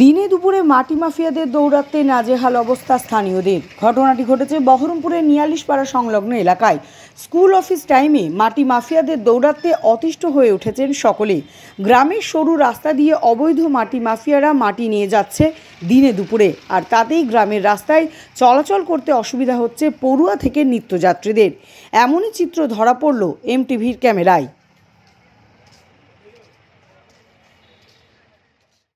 দিনে দুপুরে মাটি মাফিয়াদের দৌড়াতে নাজেহাল অবস্থা স্থানীয়দের ঘটনাটি ঘটেছে বহরমপুরের নিয়ালিশপাড়া সংলগ্ন এলাকায় স্কুল অফিস টাইমে মাটি মাফিয়াদের দৌড়াতে অতিষ্ঠ হয়ে উঠেছেন সকলে গ্রামের সরু রাস্তা দিয়ে অবৈধ মাটি মাফিয়ারা মাটি নিয়ে যাচ্ছে দিনে দুপুরে আর তাতেই গ্রামের রাস্তায় চলাচল করতে অসুবিধা হচ্ছে পড়ুয়া থেকে নিত্যযাত্রীদের এমনই চিত্র ধরা পড়ল এমটিভির ক্যামেরায়